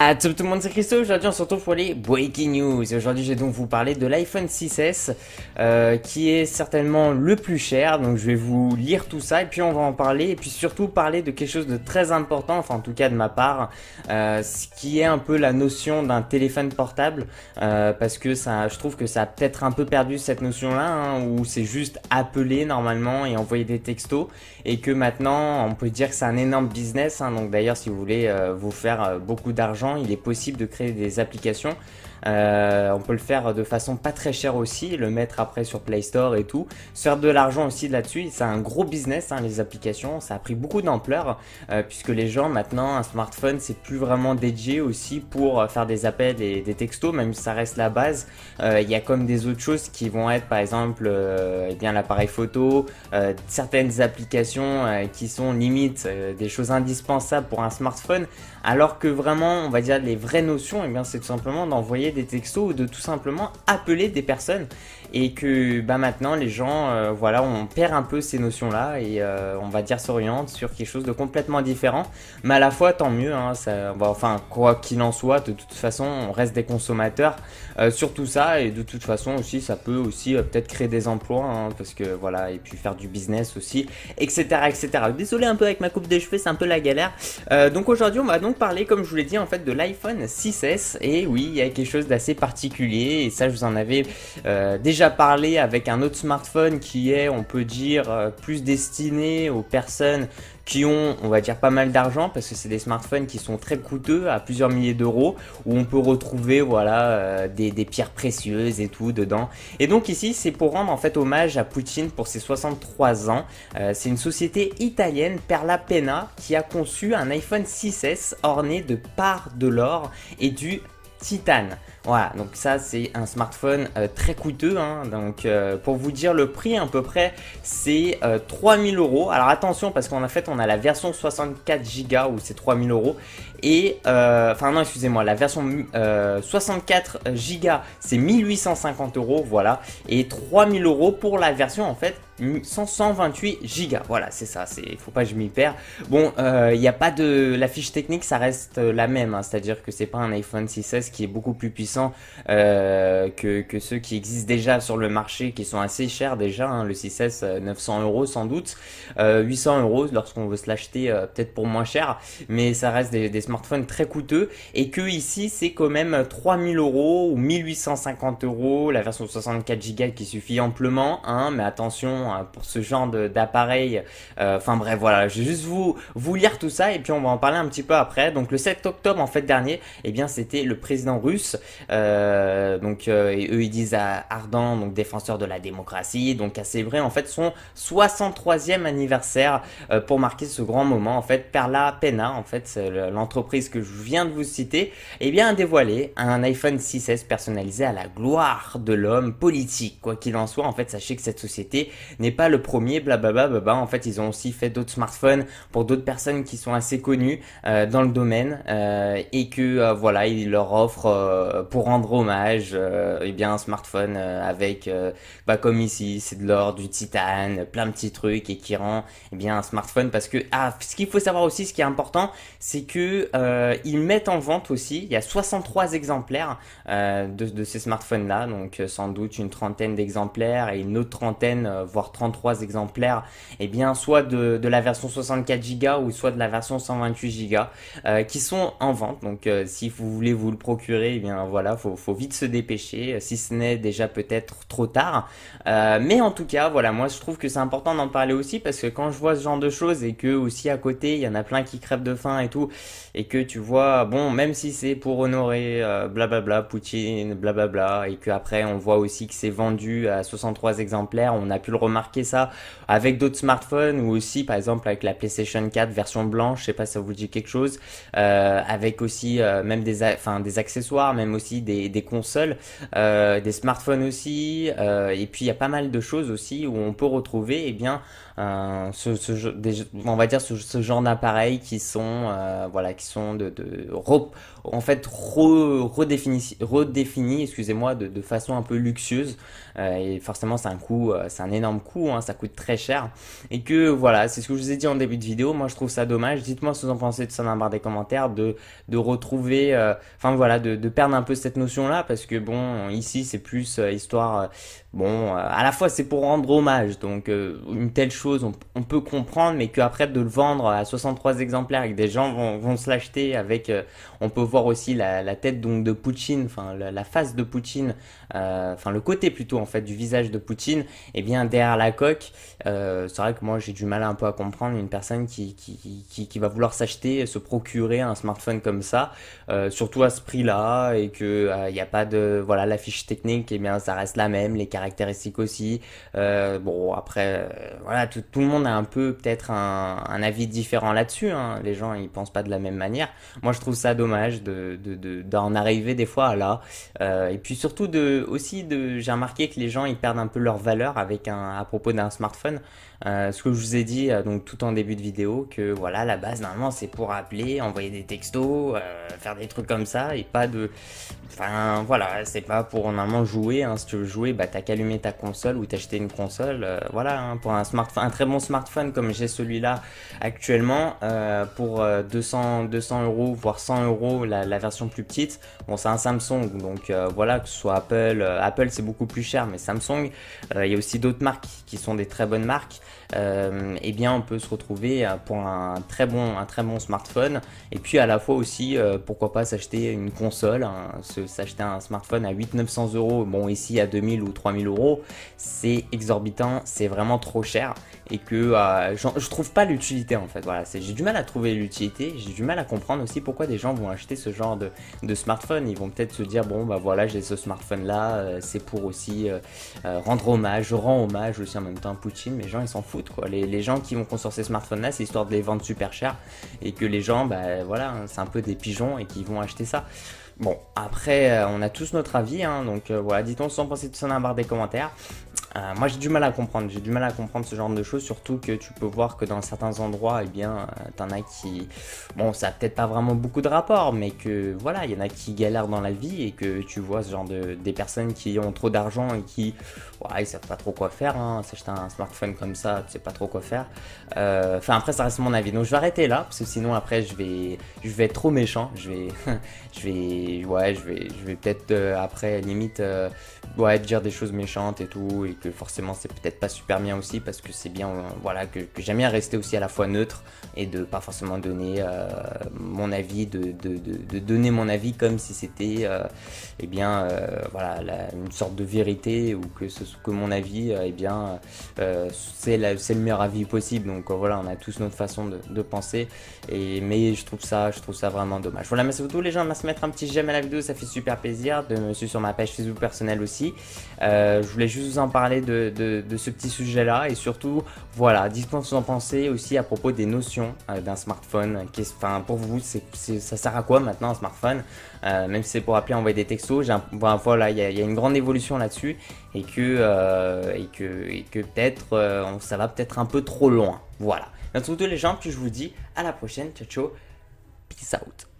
A ah, tout, le monde, c'est Christo, aujourd'hui on se retrouve pour les Breaking News. aujourd'hui je vais donc vous parler de l'iPhone 6S, euh, qui est certainement le plus cher. Donc je vais vous lire tout ça et puis on va en parler. Et puis surtout parler de quelque chose de très important, enfin en tout cas de ma part, euh, ce qui est un peu la notion d'un téléphone portable. Euh, parce que ça, je trouve que ça a peut-être un peu perdu cette notion-là, hein, où c'est juste appeler normalement et envoyer des textos. Et que maintenant on peut dire que c'est un énorme business. Hein. donc d'ailleurs si vous voulez vous faire beaucoup d'argent, il est possible de créer des applications euh, on peut le faire de façon pas très chère aussi, le mettre après sur Play Store et tout. Se faire de l'argent aussi là-dessus, c'est un gros business hein, les applications, ça a pris beaucoup d'ampleur euh, puisque les gens maintenant, un smartphone c'est plus vraiment dédié aussi pour euh, faire des appels et des textos, même si ça reste la base. Il y a comme des autres choses qui vont être par exemple eh bien l'appareil photo, certaines applications qui sont limites des choses indispensables pour un smartphone, alors que vraiment on va dire les vraies notions, et eh bien c'est tout simplement d'envoyer des textos ou de tout simplement appeler des personnes et que bah maintenant les gens euh, voilà on perd un peu ces notions là et euh, on va dire s'orientent sur quelque chose de complètement différent mais à la fois tant mieux hein, ça, bah, enfin quoi qu'il en soit de toute façon on reste des consommateurs euh, sur tout ça et de toute façon aussi ça peut aussi peut-être créer des emplois hein, parce que voilà et puis faire du business aussi etc etc désolé un peu avec ma coupe des cheveux c'est un peu la galère donc aujourd'hui on va donc parler comme je vous l'ai dit en fait de l'iPhone 6s et oui il y a quelque chose d'assez particulier et ça je vous en avais euh, déjà parlé avec un autre smartphone qui est on peut dire euh, plus destiné aux personnes qui ont, on va dire, pas mal d'argent parce que c'est des smartphones qui sont très coûteux à plusieurs milliers d'euros où on peut retrouver, voilà, euh, des, pierres précieuses et tout dedans. Et donc ici, c'est pour rendre en fait hommage à Poutine pour ses 63 ans. c'est une société italienne, Perla Pena, qui a conçu un iPhone 6S orné de parts de l'or et du titane. Voilà, donc ça c'est un smartphone euh, très coûteux, hein. donc euh, pour vous dire le prix à peu près c'est 3000 euh, euros. Alors attention parce qu'en fait on a la version 64 Go où c'est 3000 euros et enfin non excusez-moi la version 64 Go c'est 1850 euros voilà et 3000 euros pour la version en fait 128 gigas. Voilà, c'est ça, c'est faut pas que je m'y perds. Bon, il euh, n'y a pas de la fiche technique, ça reste euh, la même, hein. c'est-à-dire que c'est pas un iPhone 6s qui est beaucoup plus puissant euh, que, ceux qui existent déjà sur le marché qui sont assez chers déjà, hein. le 6s 900 euros sans doute, 800 euros lorsqu'on veut se l'acheter peut-être pour moins cher, mais ça reste des, smartphones très coûteux et que ici c'est quand même 3000 euros ou 1850 euros la version 64 Go qui suffit amplement, hein, mais attention Hein, pour ce genre d'appareil. Euh, enfin bref, voilà, je vais juste vous, vous lire tout ça et puis on va en parler un petit peu après. Donc le 7 octobre en fait dernier, eh bien c'était le président russe. Euh, donc euh, eux ils disent à Ardan, donc défenseur de la démocratie, donc à vrai en fait son 63e anniversaire pour marquer ce grand moment. En fait, Perla Pena, en fait l'entreprise que je viens de vous citer, eh bien a dévoilé un iPhone 6S personnalisé à la gloire de l'homme politique. Quoi qu'il en soit, en fait, sachez que cette société n'est pas le premier, blablabla. Bla, En fait, ils ont aussi fait d'autres smartphones pour d'autres personnes qui sont assez connues euh, dans le domaine euh, et que euh, voilà, ils leur offrent pour rendre hommage et eh bien un smartphone avec bah comme ici, c'est de l'or, du titane, plein de petits trucs et qui rend eh bien un smartphone parce que ah, ce qu'il faut savoir aussi, ce qui est important, c'est que ils mettent en vente aussi, il y a 63 exemplaires de, de ces smartphones là, donc sans doute une trentaine d'exemplaires et une autre trentaine voire 33 exemplaires, et eh bien soit de, la version 64 Go ou soit de la version 128 Go euh, qui sont en vente. Donc euh, si vous voulez vous le procurer, eh bien voilà, faut, faut vite se dépêcher, euh, si ce n'est déjà peut-être trop tard. mais en tout cas, voilà, moi je trouve que c'est important d'en parler aussi parce que quand je vois ce genre de choses et que aussi à côté il y en a plein qui crèvent de faim et tout, et que tu vois, bon, même si c'est pour honorer blablabla, Poutine, blablabla, et que après on voit aussi que c'est vendu à 63 exemplaires, on a pu le remarquer marquer ça avec d'autres smartphones ou aussi par exemple avec la PlayStation 4 version blanche, je sais pas si ça vous dit quelque chose, euh, avec aussi euh, même des, enfin des accessoires, même aussi des, consoles, euh, des smartphones aussi, et puis il y a pas mal de choses aussi où on peut retrouver, et eh bien, ce, on va dire ce, genre d'appareils qui sont, voilà, qui sont de, de en fait redéfinis, redéfinis, excusez-moi, de, façon un peu luxueuse, et forcément c'est un coût, c'est un énorme coût, hein, ça coûte très cher. Et que voilà, c'est ce que je vous ai dit en début de vidéo, moi je trouve ça dommage. Dites-moi ce que vous en pensez de ça dans la barre des commentaires, de, de retrouver, euh, enfin voilà, de, perdre un peu cette notion-là, parce que bon, ici c'est plus euh, histoire, euh, bon, à la fois c'est pour rendre hommage, donc une telle chose on, peut comprendre, mais qu'après de le vendre à 63 exemplaires et que des gens vont, se l'acheter avec, on peut voir aussi la, tête donc de Poutine, enfin la, face de Poutine, enfin le côté plutôt en fait du visage de Poutine, et eh bien derrière la coque, euh, c'est vrai que moi j'ai du mal un peu à comprendre une personne qui, qui, va vouloir s'acheter, se procurer un smartphone comme ça, euh, surtout à ce prix-là, et que il euh, n'y a pas de voilà la fiche technique, et eh bien ça reste la même, les caractéristiques aussi. bon après voilà tout, le monde a un peu peut-être un, avis différent là-dessus. Hein. Les gens ils pensent pas de la même manière. Moi je trouve ça dommage d'en arriver des fois là, et puis surtout de aussi de j'ai remarqué que les gens ils perdent un peu leur valeur avec un propos d'un smartphone. Euh, ce que je vous ai dit euh, donc tout en début de vidéo, que voilà, la base normalement c'est pour appeler, envoyer des textos, euh, faire des trucs comme ça, et pas de. Enfin voilà, c'est pas pour normalement jouer. Hein. Si tu veux jouer, bah t'as qu'allumer ta console ou t'acheter une console. voilà, hein, pour un smartphone, un très bon smartphone comme j'ai celui-là actuellement, pour 200, 200 euros, voire 100 euros, la, version plus petite. Bon, c'est un Samsung, donc voilà, que ce soit Apple, Apple c'est beaucoup plus cher, mais Samsung, il y a aussi d'autres marques qui sont des très bonnes marques, euh, eh bien on peut se retrouver euh, pour un très bon, un très bon smartphone. Et puis à la fois aussi, euh, pourquoi pas s'acheter une console, hein. s'acheter un smartphone à 8 900 euros, bon ici à 2000 ou 3000 euros, c'est exorbitant, c'est vraiment trop cher et que euh, je trouve pas l'utilité en fait. Voilà, j'ai du mal à trouver l'utilité, j'ai du mal à comprendre aussi pourquoi des gens vont acheter ce genre de, smartphone. Ils vont peut-être se dire bon bah voilà j'ai ce smartphone là, c'est pour aussi rendre hommage, rendre hommage aussi en même temps Poutine, mais les gens ils s'en foutent quoi. Les, gens qui vont construire ce smartphone là, c'est histoire de les vendre super cher et que les gens, bah voilà, hein, c'est un peu des pigeons et qui vont acheter ça. Bon, après, euh, on a tous notre avis, hein, donc euh, voilà, dites-on sans penser tout ça dans la barre des commentaires. Euh, moi j'ai du mal à comprendre, j'ai du mal à comprendre ce genre de choses, surtout que tu peux voir que dans certains endroits, eh bien, euh, t'en as qui, bon, ça a peut-être pas vraiment beaucoup de rapport, mais que voilà, il y en a qui galèrent dans la vie et que tu vois ce genre de des personnes qui ont trop d'argent et qui, ouais, ils savent pas trop quoi faire, hein, s'acheter un smartphone comme ça, tu sais pas trop quoi faire. Euh, enfin après ça reste mon avis, donc je vais arrêter là parce que sinon après je vais, je vais être trop méchant, je vais, je vais, ouais, je vais, je vais peut-être après limite, ouais, dire des choses méchantes et tout forcément c'est peut-être pas super bien aussi parce que c'est bien, voilà, que, j'aime bien rester aussi à la fois neutre et de pas forcément donner euh, mon avis, de, donner mon avis comme si c'était, et euh, eh bien, euh, voilà, une sorte de vérité ou que, ce, que mon avis, et eh bien, c'est le meilleur avis possible. Donc voilà, on a tous notre façon de, penser, et, mais je trouve ça, je trouve ça vraiment dommage. Voilà, merci beaucoup les gens, de de mettre un petit j'aime à la vidéo, ça fait super plaisir, de me suivre sur ma page Facebook personnelle aussi. je voulais juste vous en parler de, ce petit sujet-là et surtout, voilà, dites-moi ce en pensez aussi à propos des notions euh, d'un smartphone. Enfin, pour vous, c'est ça sert à quoi maintenant un smartphone euh, Même si c'est pour appeler, envoyer des textos, un, fois voilà, il y, a une grande évolution là-dessus et que, euh, et que, et que peut-être ça va peut-être un peu trop loin. Voilà. Dans les gens, puis je vous dis à la prochaine. Ciao, ciao. Peace out.